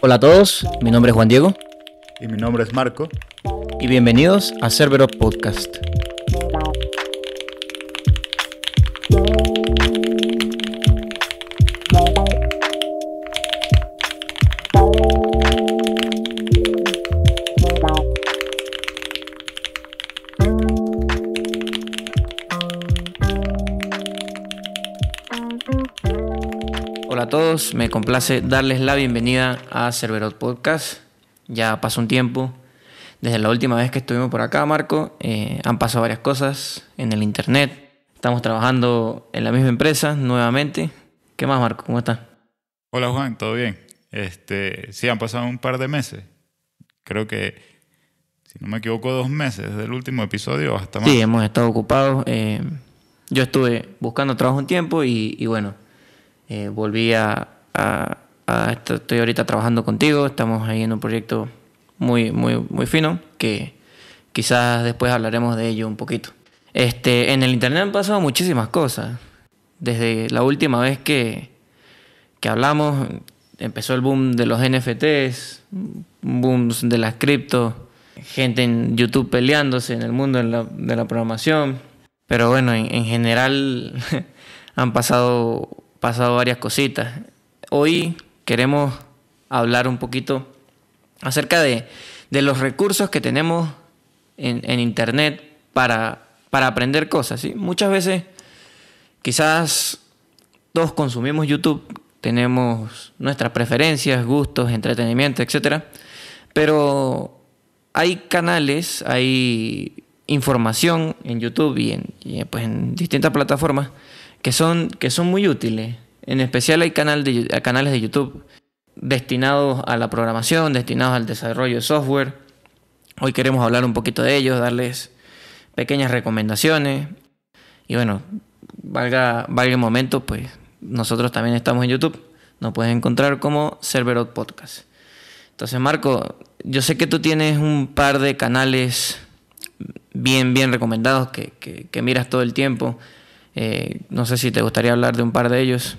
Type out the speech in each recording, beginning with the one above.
Hola a todos, mi nombre es Juan Diego. Y mi nombre es Marco y bienvenidos a Cerbero Podcast. Hola a todos, me complace darles la bienvenida a Cerbero Podcast. Ya pasó un tiempo, desde la última vez que estuvimos por acá, Marco, eh, han pasado varias cosas en el Internet. Estamos trabajando en la misma empresa nuevamente. ¿Qué más, Marco? ¿Cómo estás? Hola, Juan, ¿todo bien? Este, sí, han pasado un par de meses. Creo que, si no me equivoco, dos meses desde el último episodio hasta más. Sí, hemos estado ocupados. Eh, yo estuve buscando trabajo un tiempo y, bueno, eh, volví a, Estoy ahorita trabajando contigo, estamos ahí en un proyecto muy, muy, muy fino, que quizás después hablaremos de ello un poquito. Este, en el Internet han pasado muchísimas cosas. Desde la última vez que, hablamos, empezó el boom de los NFTs, boom de las criptos, gente en YouTube peleándose en el mundo de la, programación. Pero bueno, en, general han pasado, pasado varias cositas. Hoy queremos hablar un poquito acerca de, los recursos que tenemos en, en Internet para, aprender cosas. Muchas veces quizás todos consumimos YouTube, tenemos nuestras preferencias, gustos, entretenimiento, etc. Pero hay canales, hay información en YouTube y en, pues, en distintas plataformas que son, que son muy útiles. En especial hay canal de, canales de YouTube destinados a la programación, destinados al desarrollo de software. Hoy queremos hablar un poquito de ellos, darles pequeñas recomendaciones. Y bueno, valga, valga el momento, pues nosotros también estamos en YouTube. Nos puedes encontrar como Serverot Podcast. Entonces, Marco, yo sé que tú tienes un par de canales bien, bien recomendados que, miras todo el tiempo. Eh, no sé si te gustaría hablar de un par de ellos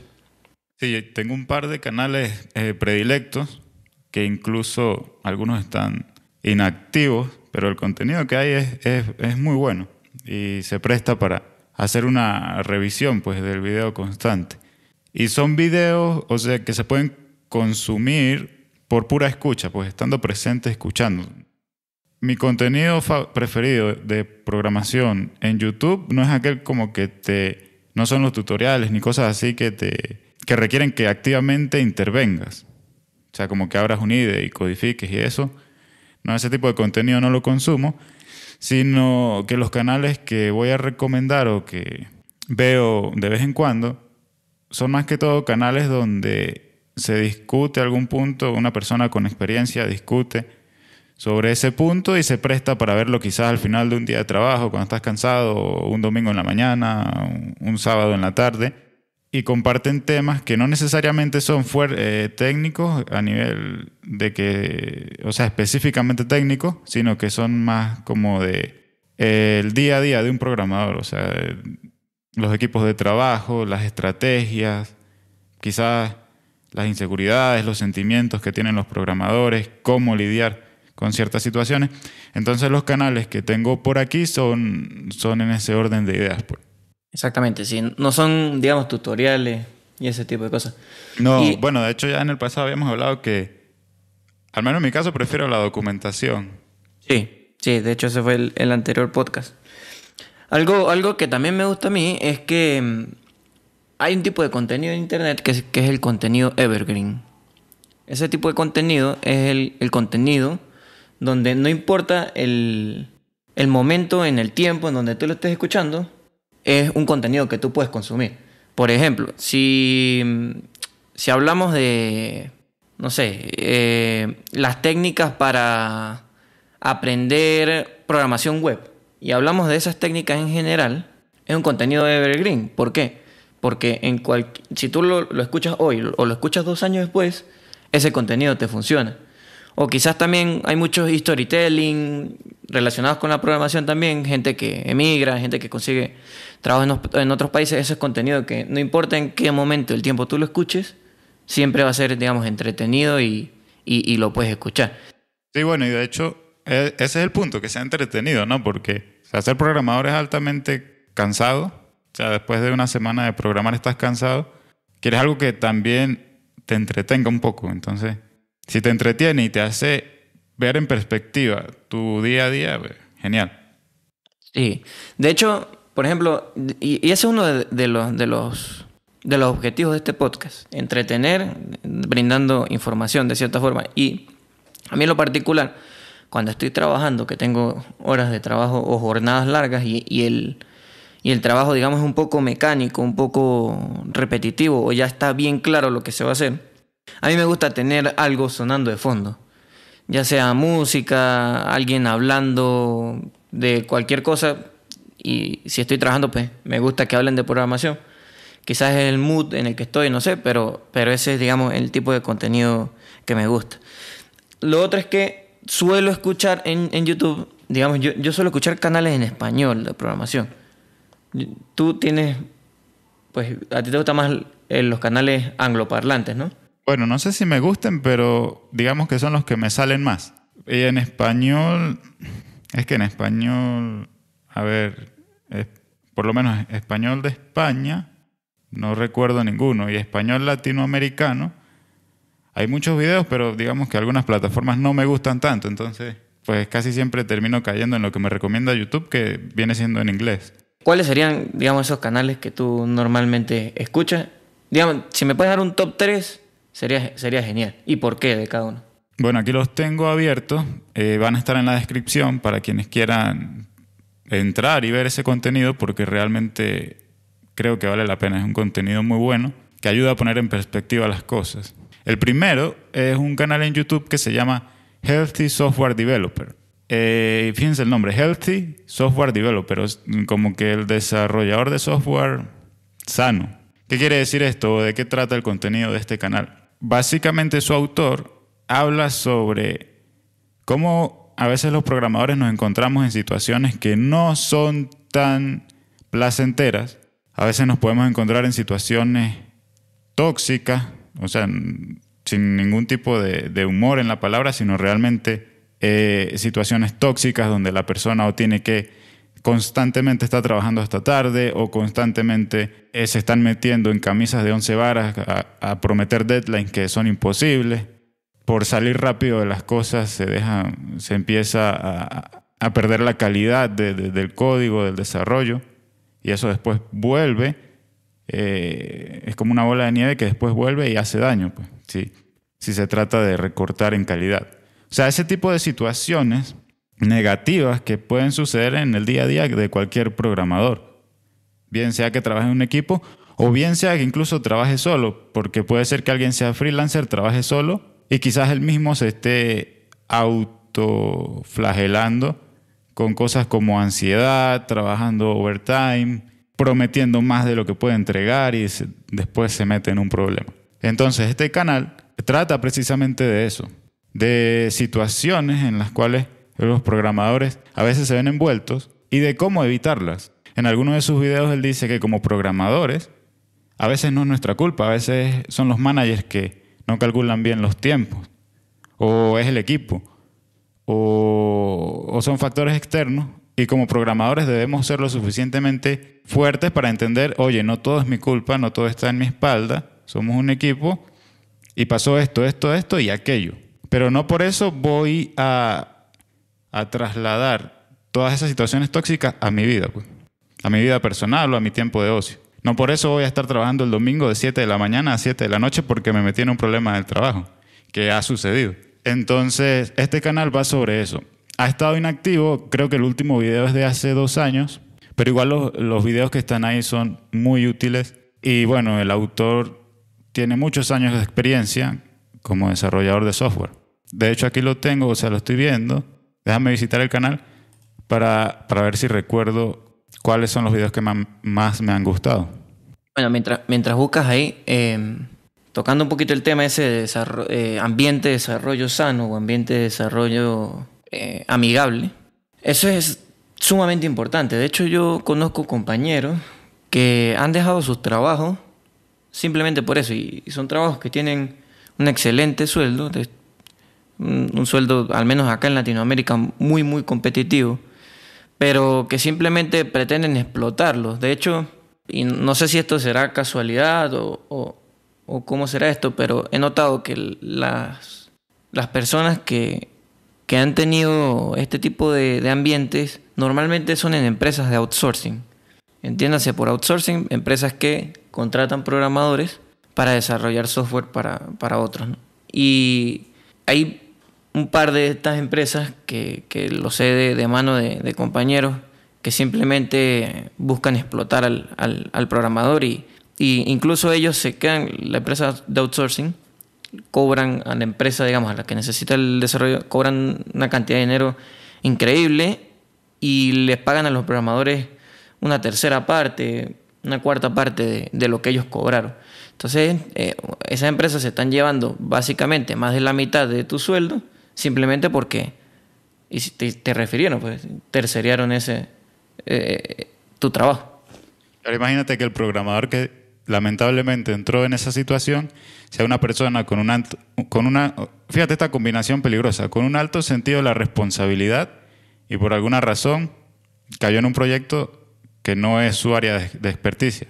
tengo un par de canales eh, predilectos que incluso algunos están inactivos, pero el contenido que hay es, muy bueno y se presta para hacer una revisión pues, del video constante. Y son videos, o sea, que se pueden consumir por pura escucha, pues estando presente escuchando. Mi contenido preferido de programación en YouTube no es aquel como que te... No son los tutoriales ni cosas así que te que requieren que activamente intervengas. O sea, como que abras un IDE y codifiques y eso. No, ese tipo de contenido no lo consumo, sino que los canales que voy a recomendar o que veo de vez en cuando son más que todo canales donde se discute algún punto, una persona con experiencia discute sobre ese punto y se presta para verlo quizás al final de un día de trabajo, cuando estás cansado, un domingo en la mañana, un sábado en la tarde y comparten temas que no necesariamente son eh, técnicos a nivel de que, o sea, específicamente técnicos, sino que son más como de eh, el día a día de un programador, o sea, los equipos de trabajo, las estrategias, quizás las inseguridades, los sentimientos que tienen los programadores, cómo lidiar con ciertas situaciones. Entonces los canales que tengo por aquí son, son en ese orden de ideas. Pues. Exactamente, sí. No son, digamos, tutoriales y ese tipo de cosas. No, bueno, de hecho ya en el pasado habíamos hablado que, al menos en mi caso, prefiero la documentación. Sí, sí, de hecho ese fue el, anterior podcast. Algo, algo que también me gusta a mí es que mm, hay un tipo de contenido en Internet que es, que es el contenido evergreen. Ese tipo de contenido es el, contenido donde no importa el, el momento en el tiempo en donde tú lo estés escuchando, es un contenido que tú puedes consumir. Por ejemplo, si, si hablamos de, no sé, eh, las técnicas para aprender programación web y hablamos de esas técnicas en general, es un contenido de evergreen. ¿Por qué? Porque en si tú lo escuchas hoy o lo escuchas dos años después, ese contenido te funciona. O quizás también hay muchos storytelling relacionados con la programación también, gente que emigra, gente que consigue trabajo en, otros países, Ese es contenido que no importa en qué momento del tiempo tú lo escuches, siempre va a ser, digamos, entretenido y, lo puedes escuchar. Sí, bueno, y de hecho, e, ese es el punto, que sea entretenido, ¿no? Porque ser programador es altamente cansado. O sea, después de una semana de programar estás cansado. Quieres algo que también te entretenga un poco. Entonces, si te entretiene y te hace ver en perspectiva tu día a día, pues, genial. Sí. De hecho, por ejemplo, y, ese es uno de, los, de, los, de los objetivos de este podcast, entretener, brindando información de cierta forma. Y a mí en lo particular, cuando estoy trabajando, que tengo horas de trabajo o jornadas largas y, y el, y el trabajo, digamos, es un poco mecánico, un poco repetitivo, o ya está bien claro lo que se va a hacer, a mí me gusta tener algo sonando de fondo, ya sea música, alguien hablando de cualquier cosa, y si estoy trabajando, pues me gusta que hablen de programación. Quizás es el mood en el que estoy, no sé, pero, pero ese es, digamos, el tipo de contenido que me gusta. Lo otro es que suelo escuchar en, YouTube, digamos, yo, yo, suelo escuchar canales en español de programación. Tú tienes, pues a ti te gustan más los canales angloparlantes, ¿no? bueno, no sé si me gusten, pero digamos que son los que me salen más. Y en español, es que en español, a ver, por lo menos español de España, no recuerdo ninguno. Y español latinoamericano, hay muchos videos, pero digamos que algunas plataformas no me gustan tanto. Entonces, pues casi siempre termino cayendo en lo que me recomienda YouTube, que viene siendo en inglés. ¿Cuáles serían, digamos, esos canales que tú normalmente escuchas? Digamos, si me puedes dar un top 3 Sería, genial. ¿Y por qué de cada uno? Bueno, aquí los tengo abiertos. Eh, van a estar en la descripción para quienes quieran entrar y ver ese contenido porque realmente creo que vale la pena. Es un contenido muy bueno que ayuda a poner en perspectiva las cosas. El primero es un canal en YouTube que se llama Healthy Software Developer. Eh, fíjense el nombre, Healthy Software Developer, Es como que el desarrollador de software sano. ¿Qué quiere decir esto? ¿De qué trata el contenido de este canal? básicamente su autor habla sobre cómo a veces los programadores nos encontramos en situaciones que no son tan placenteras. A veces nos podemos encontrar en situaciones tóxicas, o sea, sin ningún tipo de, humor en la palabra, sino realmente eh, situaciones tóxicas donde la persona o tiene que constantemente está trabajando hasta tarde o constantemente eh, se están metiendo en camisas de 11 varas a, prometer deadlines que son imposibles. Por salir rápido de las cosas se, deja, se empieza a, perder la calidad del código, del desarrollo, y eso después vuelve, eh, es como una bola de nieve que después vuelve y hace daño, pues, si, si se trata de recortar en calidad. O sea, ese tipo de situaciones negativas que pueden suceder en el día a día de cualquier programador. Bien sea que trabaje en un equipo o bien sea que incluso trabaje solo, porque puede ser que alguien sea freelancer, trabaje solo y quizás él mismo se esté autoflagelando con cosas como ansiedad, trabajando overtime, prometiendo más de lo que puede entregar y después se mete en un problema. Entonces este canal trata precisamente de eso, de situaciones en las cuales los programadores a veces se ven envueltos y de cómo evitarlas. En alguno de sus videos él dice que como programadores, a veces no es nuestra culpa, a veces son los managers que no calculan bien los tiempos, o es el equipo, o, o son factores externos y como programadores debemos ser lo suficientemente fuertes para entender, oye, no todo es mi culpa, no todo está en mi espalda, somos un equipo y pasó esto, esto, esto y aquello. Pero no por eso voy a a trasladar todas esas situaciones tóxicas a mi vida, pues. a mi vida personal o a mi tiempo de ocio. No por eso voy a estar trabajando el domingo de 7 de la mañana a 7 de la noche porque me metí en un problema del trabajo, que ha sucedido. Entonces, este canal va sobre eso. Ha estado inactivo, creo que el último video es de hace dos años, pero igual los, los videos que están ahí son muy útiles. Y bueno, el autor tiene muchos años de experiencia como desarrollador de software. De hecho, aquí lo tengo, o sea, lo estoy viendo déjame visitar el canal para, ver si recuerdo cuáles son los videos que más me han gustado. Bueno, mientras, mientras buscas ahí, em, tocando un poquito el tema ese de eh, ambiente de desarrollo sano o ambiente de desarrollo eh, amigable, eso es sumamente importante. De hecho, yo conozco compañeros que han dejado sus trabajos simplemente por eso y, son trabajos que tienen un excelente sueldo, un sueldo, al menos acá en Latinoamérica, muy, muy competitivo, pero que simplemente pretenden explotarlos. De hecho, y no sé si esto será casualidad o, cómo será esto, pero he notado que las, las personas que, que, han tenido este tipo de, ambientes normalmente son en empresas de outsourcing. Entiéndase por outsourcing, empresas que contratan programadores para desarrollar software para, para otros. Y ahí un par de estas empresas que, lo sé de, mano de, compañeros que simplemente buscan explotar al, al, programador y, incluso ellos se quedan, la empresa de outsourcing, cobran a la empresa, digamos, a la que necesita el desarrollo, cobran una cantidad de dinero increíble y les pagan a los programadores una tercera parte, una cuarta parte de, lo que ellos cobraron. Entonces, eh, esas empresas se están llevando básicamente más de la mitad de tu sueldo simplemente porque y te, refirieron, pues, terceriaron ese, eh, eh, tu trabajo. imagínate que el programador que lamentablemente entró en esa situación sea una persona con una, con una, fíjate esta combinación peligrosa, con un alto sentido de la responsabilidad y por alguna razón cayó en un proyecto que no es su área de experticia.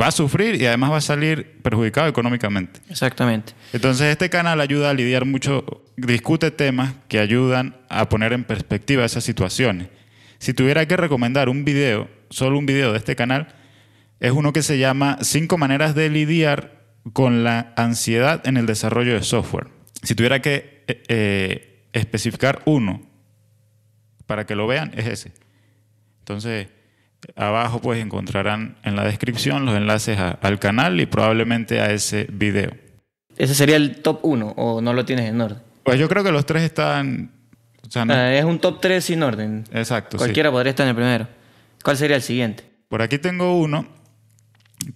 Va a sufrir y además va a salir perjudicado económicamente. Exactamente. Entonces este canal ayuda a lidiar mucho, discute temas que ayudan a poner en perspectiva esas situaciones. Si tuviera que recomendar un video, solo un video de este canal, es uno que se llama Cinco maneras de lidiar con la ansiedad en el desarrollo de software. Si tuviera que eh, eh, especificar uno para que lo vean, es ese. Entonces... Abajo pues encontrarán en la descripción los enlaces al canal y probablemente a ese video. ¿Ese sería el top 1 o no lo tienes en orden? Pues yo creo que los tres están... Ah, es un top 3 sin orden. Exacto. Cualquiera podría estar en el primero. ¿Cuál sería el siguiente? Por aquí tengo uno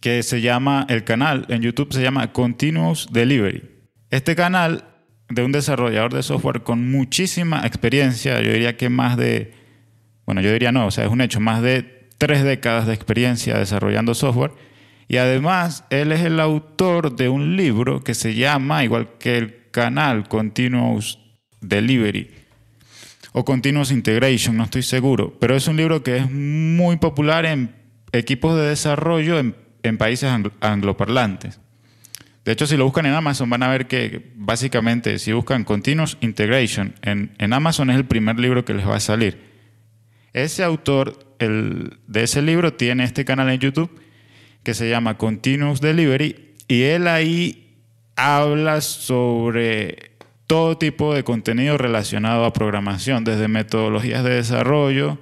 que se llama, el canal en YouTube se llama Continuous Delivery. Este canal de un desarrollador de software con muchísima experiencia, yo diría que más de, bueno, yo diría no, o sea, es un hecho, más de tres décadas de experiencia desarrollando software. Y además, él es el autor de un libro que se llama, igual que el canal, Continuous Delivery o Continuous Integration, no estoy seguro, pero es un libro que es muy popular en equipos de desarrollo en, países angloparlantes. De hecho, si lo buscan en Amazon van a ver que básicamente si buscan Continuous Integration en, en Amazon es el primer libro que les va a salir. Ese autor de ese libro tiene este canal en YouTube que se llama Continuous Delivery y él ahí habla sobre todo tipo de contenido relacionado a programación, desde metodologías de desarrollo,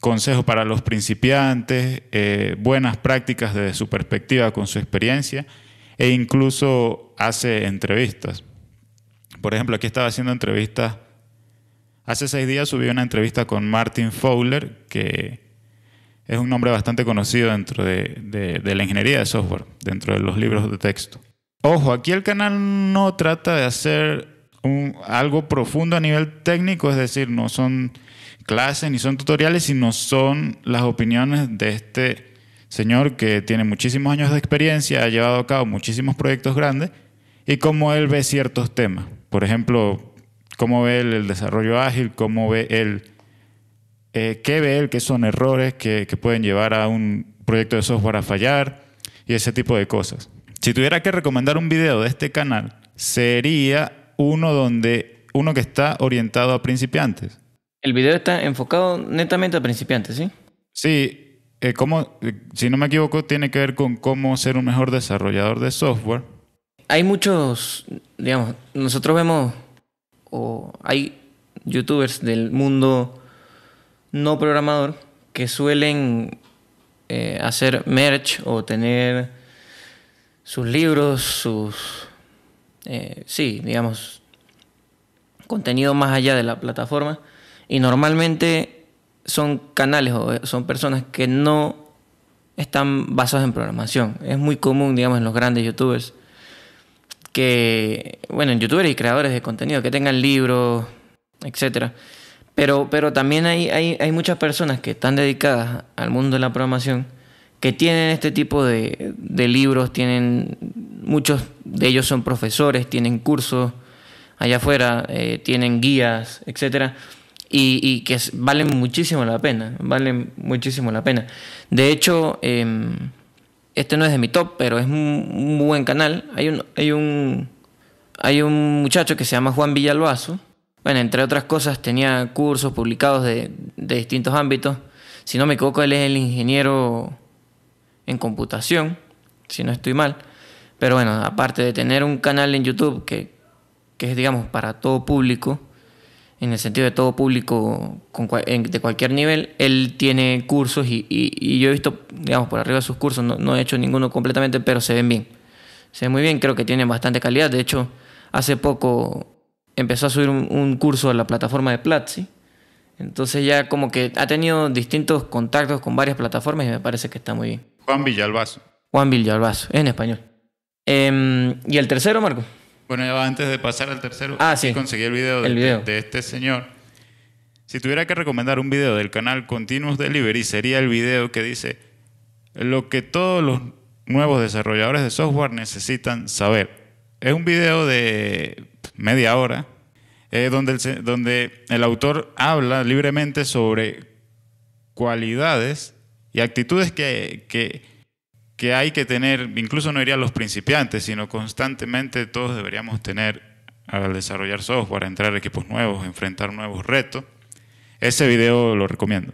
consejos para los principiantes, eh, buenas prácticas desde su perspectiva con su experiencia e incluso hace entrevistas. Por ejemplo, aquí estaba haciendo entrevistas. Hace seis días subí una entrevista con Martin Fowler, que es un nombre bastante conocido dentro de, la ingeniería de software, dentro de los libros de texto. Ojo, aquí el canal no trata de hacer algo profundo a nivel técnico, es decir, no son clases ni son tutoriales, sino son las opiniones de este señor que tiene muchísimos años de experiencia, ha llevado a cabo muchísimos proyectos grandes y cómo él ve ciertos temas. Por ejemplo, cómo ve él el desarrollo ágil, cómo ve el qué eh, ve qué son errores que, pueden llevar a un proyecto de software a fallar y ese tipo de cosas. Si tuviera que recomendar un video de este canal, sería uno donde uno que está orientado a principiantes. El video está enfocado netamente a principiantes, ¿sí? Sí, eh, eh, si no me equivoco, tiene que ver con cómo ser un mejor desarrollador de software. Hay muchos, digamos, nosotros vemos, o hay youtubers del mundo no programador que suelen eh, hacer merch o tener sus libros, sus... Eh, sí, digamos, contenido más allá de la plataforma. Y normalmente son canales o eh, son personas que no están basadas en programación. Es muy común, digamos, en los grandes youtubers que, bueno, en youtubers y creadores de contenido, que tengan libros, etcétera. Pero, pero también hay, hay, muchas personas que están dedicadas al mundo de la programación que tienen este tipo de, libros, tienen muchos de ellos son profesores, tienen cursos allá afuera, eh, tienen guías, etcétera, y, que valen muchísimo la pena, valen muchísimo la pena. De hecho, em, este no es de mi top, pero es un, buen canal. Hay un, hay un, hay un muchacho que se llama Juan Villalbazo, bueno, entre otras cosas tenía cursos publicados de, distintos ámbitos. Si no me equivoco, él es el ingeniero en computación, si no estoy mal. Pero bueno, aparte de tener un canal en YouTube que, es, digamos, para todo público, en el sentido de todo público de cualquier nivel, él tiene cursos y, yo he visto, digamos, por arriba de sus cursos, no, no, he hecho ninguno completamente, pero se ven bien. Se ven muy bien, creo que tienen bastante calidad. De hecho, hace poco empezó a subir un, curso a la plataforma de Platzi. Entonces ya como que ha tenido distintos contactos con varias plataformas y me parece que está muy bien. Juan Villalbazo. Juan Villalbazo, en español. Em, ¿Y el tercero, Marco? Bueno, antes de pasar al tercero, ah, conseguí el video, de, video, de, este señor. Si tuviera que recomendar un video del canal Continuous Delivery, sería el video que dice lo que todos los nuevos desarrolladores de software necesitan saber. Es un video de media hora, eh, donde, el, donde el autor habla libremente sobre cualidades y actitudes que, hay que tener, incluso no diría los principiantes, sino constantemente todos deberíamos tener al desarrollar software, entrar equipos nuevos, enfrentar nuevos retos. Ese video lo recomiendo.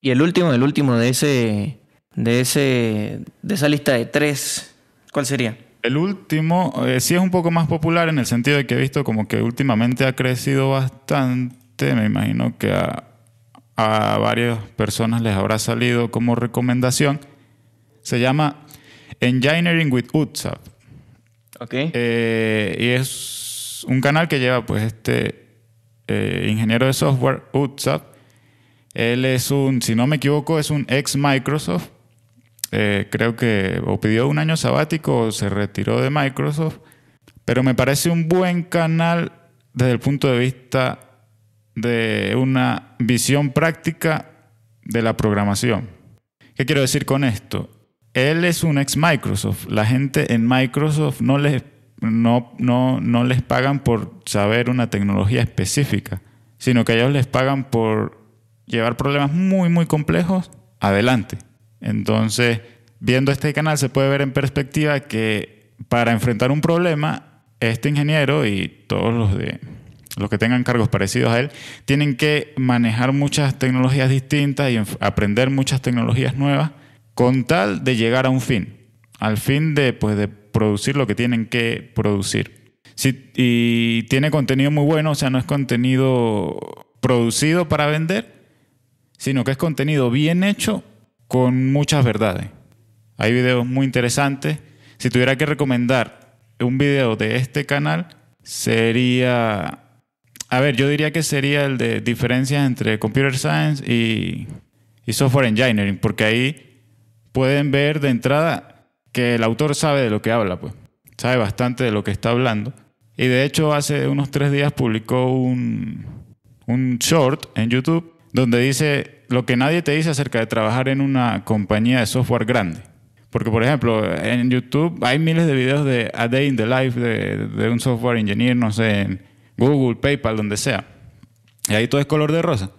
Y el último, el último de ese, de ese, de esa lista de tres, ¿cuál sería? El último eh, sí es un poco más popular en el sentido de que he visto como que últimamente ha crecido bastante. Me imagino que a, varias personas les habrá salido como recomendación. Se llama Engineering with WhatsApp. Ok. Eh, y es un canal que lleva pues este eh, ingeniero de software, WhatsApp. Él es un, si no me equivoco, es un ex Microsoft eh, creo que o pidió un año sabático o se retiró de Microsoft, pero me parece un buen canal desde el punto de vista de una visión práctica de la programación. ¿Qué quiero decir con esto? Él es un ex Microsoft. La gente en Microsoft no les, no, no les pagan por saber una tecnología específica, sino que ellos les pagan por llevar problemas muy, muy complejos adelante. Entonces, viendo este canal se puede ver en perspectiva que para enfrentar un problema, este ingeniero y todos los de los que tengan cargos parecidos a él, tienen que manejar muchas tecnologías distintas y aprender muchas tecnologías nuevas con tal de llegar a un fin, al fin de, pues, de producir lo que tienen que producir. y tiene contenido muy bueno, o sea, no es contenido producido para vender, sino que es contenido bien hecho con muchas verdades. Hay videos muy interesantes. Si tuviera que recomendar un video de este canal, sería... A ver, yo diría que sería el de diferencias entre Computer Science y, Software Engineering, porque ahí pueden ver de entrada que el autor sabe de lo que habla, pues. Sabe bastante de lo que está hablando. Y de hecho hace unos tres días publicó un, un short en YouTube donde dice lo que nadie te dice acerca de trabajar en una compañía de software grande. Porque, por ejemplo, en YouTube hay miles de videos de A Day in the Life de, un software engineer, no sé, en Google, PayPal, donde sea. Y ahí todo es color de rosa.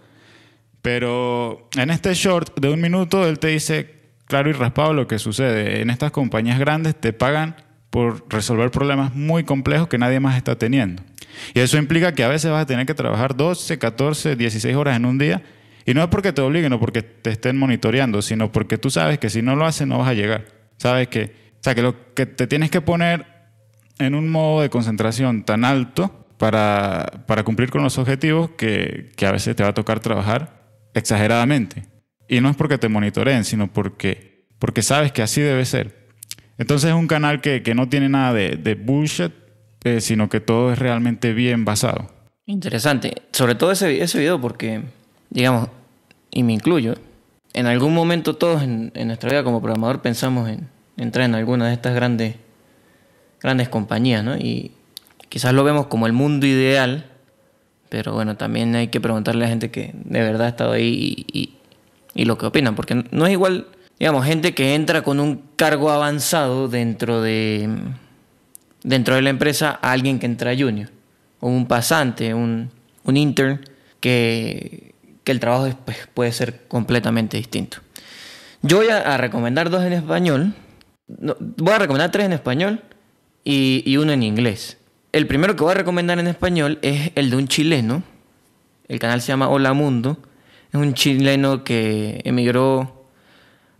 Pero en este short de un minuto, él te dice claro y raspado lo que sucede. En estas compañías grandes te pagan por resolver problemas muy complejos que nadie más está teniendo. Y eso implica que a veces vas a tener que trabajar 12, 14, 16 horas en un día. Y no es porque te obliguen o porque te estén monitoreando, sino porque tú sabes que si no lo haces no vas a llegar. Sabes que, o sea, que, lo, que te tienes que poner en un modo de concentración tan alto para, cumplir con los objetivos que, a veces te va a tocar trabajar exageradamente. Y no es porque te monitoreen, sino porque, porque sabes que así debe ser. Entonces es un canal que, no tiene nada de, de bullshit, eh, sino que todo es realmente bien basado. Interesante, sobre todo ese, ese video porque, digamos, y me incluyo, en algún momento todos en, nuestra vida como programador pensamos en entrar en alguna de estas grandes, grandes compañías, ¿no? Y quizás lo vemos como el mundo ideal, pero bueno, también hay que preguntarle a la gente que de verdad ha estado ahí y lo que opinan, porque no es igual, digamos, gente que entra con un cargo avanzado dentro de dentro de la empresa a alguien que entra junior, o un pasante, un, un intern, que, el trabajo después puede ser completamente distinto. Yo voy a, recomendar dos en español, voy a recomendar tres en español y, y uno en inglés. El primero que voy a recomendar en español es el de un chileno, el canal se llama Hola Mundo, es un chileno que emigró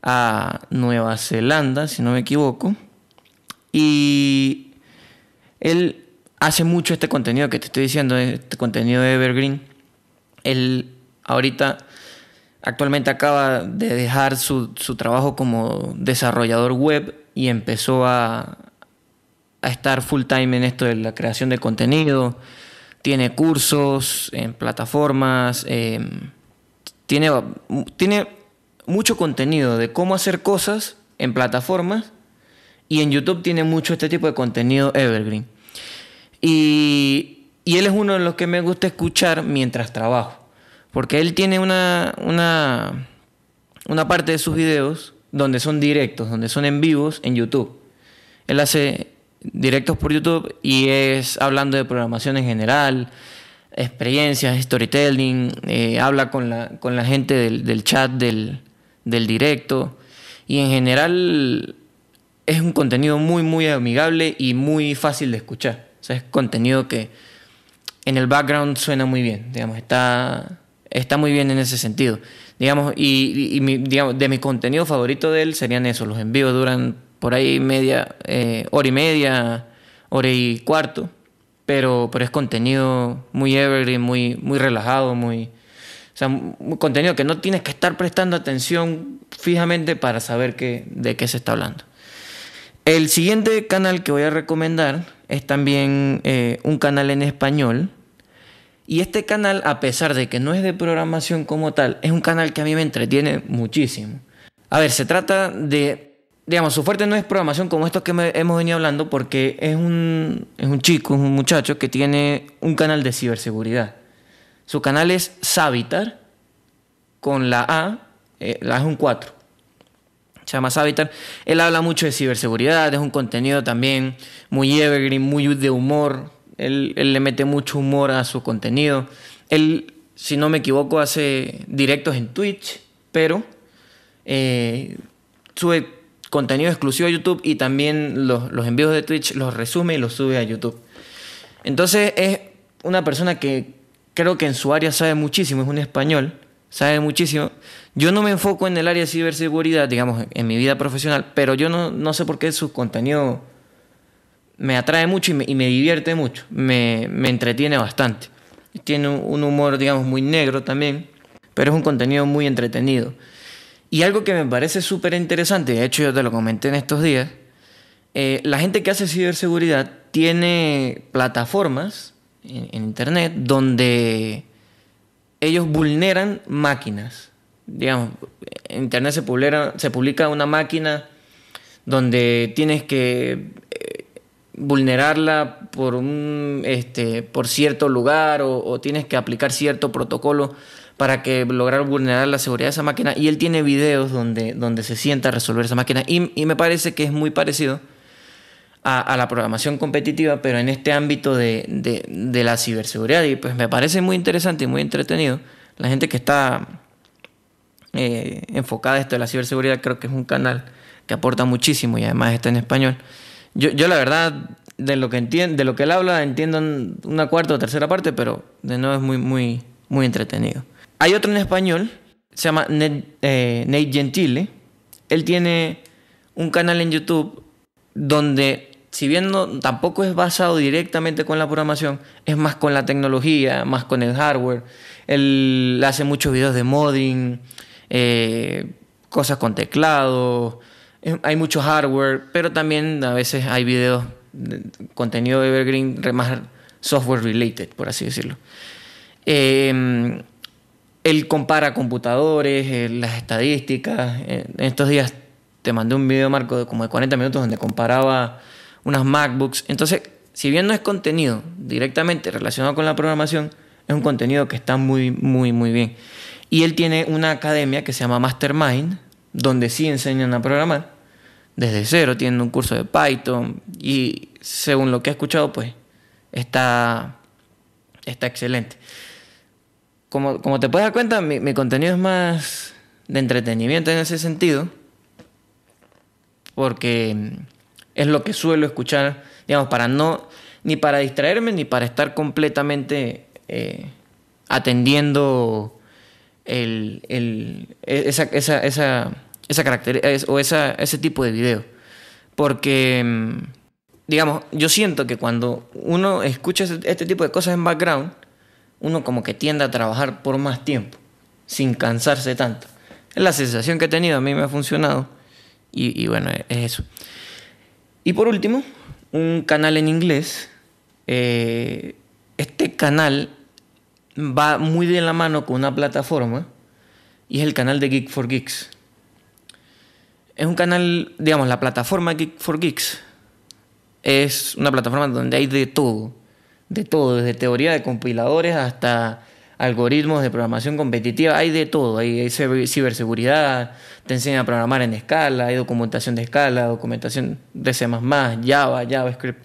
a Nueva Zelanda, si no me equivoco, y él hace mucho este contenido que te estoy diciendo, este contenido de Evergreen. Él ahorita, actualmente acaba de dejar su, trabajo como desarrollador web y empezó a, estar full time en esto de la creación de contenido. Tiene cursos en plataformas, em, tiene, tiene mucho contenido de cómo hacer cosas en plataformas y en YouTube tiene mucho este tipo de contenido evergreen. Y, él es uno de los que me gusta escuchar mientras trabajo. Porque él tiene una, una, parte de sus videos donde son directos, donde son en vivos en YouTube. Él hace directos por YouTube y es hablando de programación en general, experiencias, storytelling, eh, habla con la, con la gente del, chat del, del, directo y en general es un contenido muy muy amigable y muy fácil de escuchar es contenido que en el background suena muy bien, digamos, está, está muy bien en ese sentido. Digamos, y, de mi contenido favorito de él serían esos, los envíos duran por ahí media, eh, hora y media, hora y cuarto, pero, pero es contenido muy evergreen, muy, muy relajado, muy... O sea, un contenido que no tienes que estar prestando atención fijamente para saber de qué se está hablando. El siguiente canal que voy a recomendar es también eh, un canal en español. Y este canal, a pesar de que no es de programación como tal, es un canal que a mí me entretiene muchísimo. A ver, se trata de, digamos, su fuerte no es programación como estos que hemos venido hablando, porque es un, un chico, es un muchacho que tiene un canal de ciberseguridad. Su canal es Savitar, con la A, eh, la A es un 4. Se llama Savitar, él habla mucho de ciberseguridad, es un contenido también muy evergreen, muy de humor, él, le mete mucho humor a su contenido. Él, si no me equivoco, hace directos en Twitch, pero eh, sube contenido exclusivo a YouTube y también los, los, envíos de Twitch los resume y los sube a YouTube. Entonces es una persona que creo que en su área sabe muchísimo, es un español, sabe muchísimo. Yo no me enfoco en el área de ciberseguridad, digamos, en mi vida profesional, pero yo no, sé por qué su contenido me atrae mucho y me, divierte mucho, me, entretiene bastante. Tiene un humor, digamos, muy negro también, pero es un contenido muy entretenido. Y algo que me parece súper interesante, de hecho yo te lo comenté en estos días, eh, la gente que hace ciberseguridad tiene plataformas en Internet donde ellos vulneran máquinas digamos, en Internet se, publica, una máquina donde tienes que eh, vulnerarla por este por cierto lugar o, tienes que aplicar cierto protocolo para que lograr vulnerar la seguridad de esa máquina y él tiene videos donde, donde se sienta a resolver esa máquina y, me parece que es muy parecido a, la programación competitiva pero en este ámbito de, de la ciberseguridad y pues me parece muy interesante y muy entretenido la gente que está eh, enfocada esto de la ciberseguridad, creo que es un canal que aporta muchísimo y además está en español. Yo, la verdad, de lo que entiende, de lo que él habla, entiendo una cuarta o tercera parte, pero de nuevo es muy, muy, muy entretenido. Hay otro en español, se llama eh, Nate Gentile. Él tiene un canal en YouTube donde, si bien no, tampoco es basado directamente con la programación, es más con la tecnología, más con el hardware. Él hace muchos videos de modding, eh, cosas con teclado, eh, hay mucho hardware, pero también a veces hay videos, de contenido de Evergreen más software related, por así decirlo. Em, él compara computadores, eh, las estadísticas. en estos días te mandé un video, Marco, de como de 40 minutos donde comparaba unas MacBooks. Entonces, si bien no es contenido directamente relacionado con la programación, es un contenido que está muy, muy, muy bien. Y él tiene una academia que se llama Mastermind, donde sí enseñan a programar desde cero, Tienen un curso de Python y según lo que he escuchado, pues está, está excelente. Como, como te puedes dar cuenta, mi, contenido es más de entretenimiento en ese sentido, porque es lo que suelo escuchar, digamos, para no, ni para distraerme, ni para estar completamente eh, atendiendo el, e, esa, esa, esa, esa o esa, ese tipo de video. Porque, mm, digamos, yo siento que cuando uno escucha este, este, tipo de cosas en background, uno como que tiende a trabajar por más tiempo, sin cansarse tanto. Es la sensación que he tenido, a mí me ha funcionado. Y, bueno, e, es eso. Y por último, un canal en inglés. Eh, este canal va muy de la mano con una plataforma y es el canal de Geek for Geeks. Es un canal, digamos, la plataforma Geek for Geeks es una plataforma donde hay de todo, de todo, desde teoría de compiladores hasta algoritmos de programación competitiva, hay de todo, hay, ciberseguridad, te enseña a programar en escala, hay documentación de escala, documentación de C++, Java, JavaScript,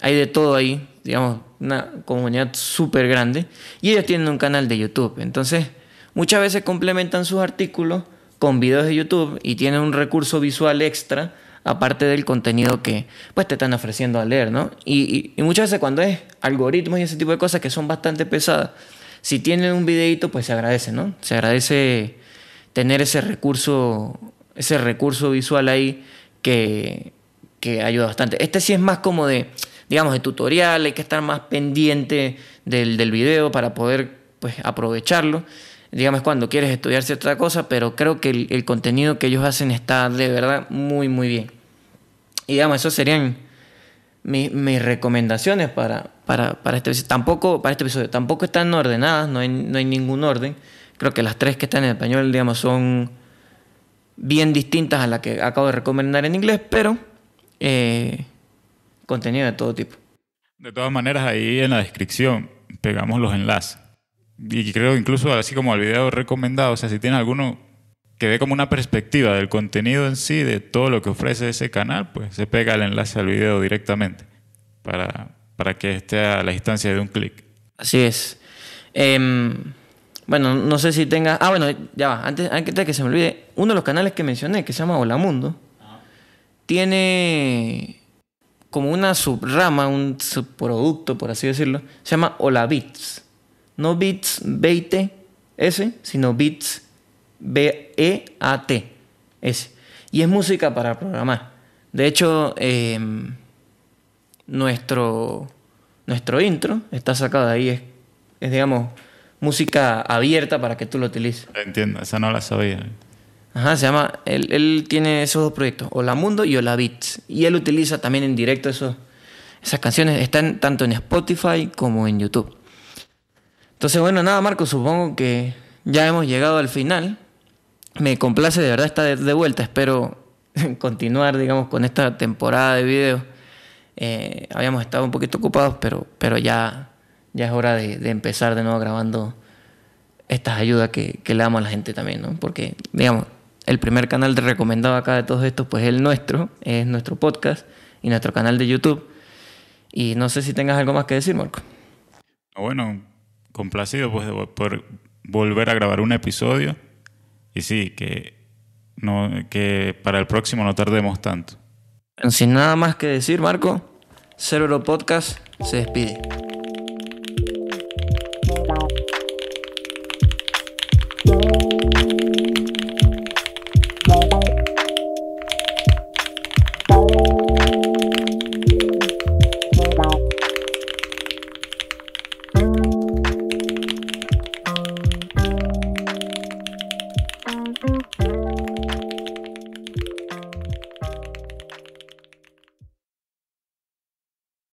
hay de todo ahí digamos, una comunidad súper grande, y ellos tienen un canal de YouTube. Entonces, muchas veces complementan sus artículos con videos de YouTube y tienen un recurso visual extra, aparte del contenido que pues, te están ofreciendo a leer, ¿no? Y, muchas veces cuando es algoritmos y ese tipo de cosas que son bastante pesadas, si tienen un videito, pues se agradece, ¿no? Se agradece tener ese recurso, ese recurso visual ahí que, que ayuda bastante. Este sí es más como de digamos, de tutorial, hay que estar más pendiente del, del video para poder pues, aprovecharlo. Digamos, cuando quieres estudiar cierta cosa, pero creo que el, contenido que ellos hacen está de verdad muy, muy bien. Y digamos, esas serían mis, recomendaciones para, para, para, este, tampoco, para este episodio. Tampoco están ordenadas, no hay, ningún orden. Creo que las tres que están en español, digamos, son bien distintas a las que acabo de recomendar en inglés, pero eh, contenido de todo tipo. De todas maneras, ahí en la descripción pegamos los enlaces. Y creo que incluso así como al video recomendado, o sea, si tiene alguno que dé como una perspectiva del contenido en sí, de todo lo que ofrece ese canal, pues se pega el enlace al video directamente para, para que esté a la distancia de un clic. Así es. Em, bueno, no sé si tenga... Ah, bueno, ya va. Antes, antes de que se me olvide, uno de los canales que mencioné, que se llama Hola Mundo, tiene como una subrama, un subproducto, por así decirlo, se llama Beats. No bits t s sino bits B-E-A-T-S. Y es música para programar. De hecho, em, nuestro, nuestro intro está sacado ahí. Es, es, digamos, música abierta para que tú lo utilices. Entiendo, esa no la sabía. Ajá, se llama. Él, tiene esos dos proyectos, Hola Mundo y Hola Beats. Y él utiliza también en directo eso, esas canciones. Están tanto en Spotify como en YouTube. Entonces, bueno, nada, Marco, supongo que ya hemos llegado al final. Me complace de verdad estar de vuelta. Espero continuar, digamos, con esta temporada de videos. Eh, habíamos estado un poquito ocupados, pero, pero ya, ya es hora de, empezar de nuevo grabando estas ayudas que, que le damos a la gente también, ¿no? Porque, digamos, el primer canal de recomendado acá de todos estos, pues es el nuestro, es nuestro podcast y nuestro canal de YouTube. Y no sé si tengas algo más que decir, Marco. Bueno, complacido pues, por volver a grabar un episodio y sí, que, no, que para el próximo no tardemos tanto. Sin nada más que decir, Marco, Cerebro Podcast se despide.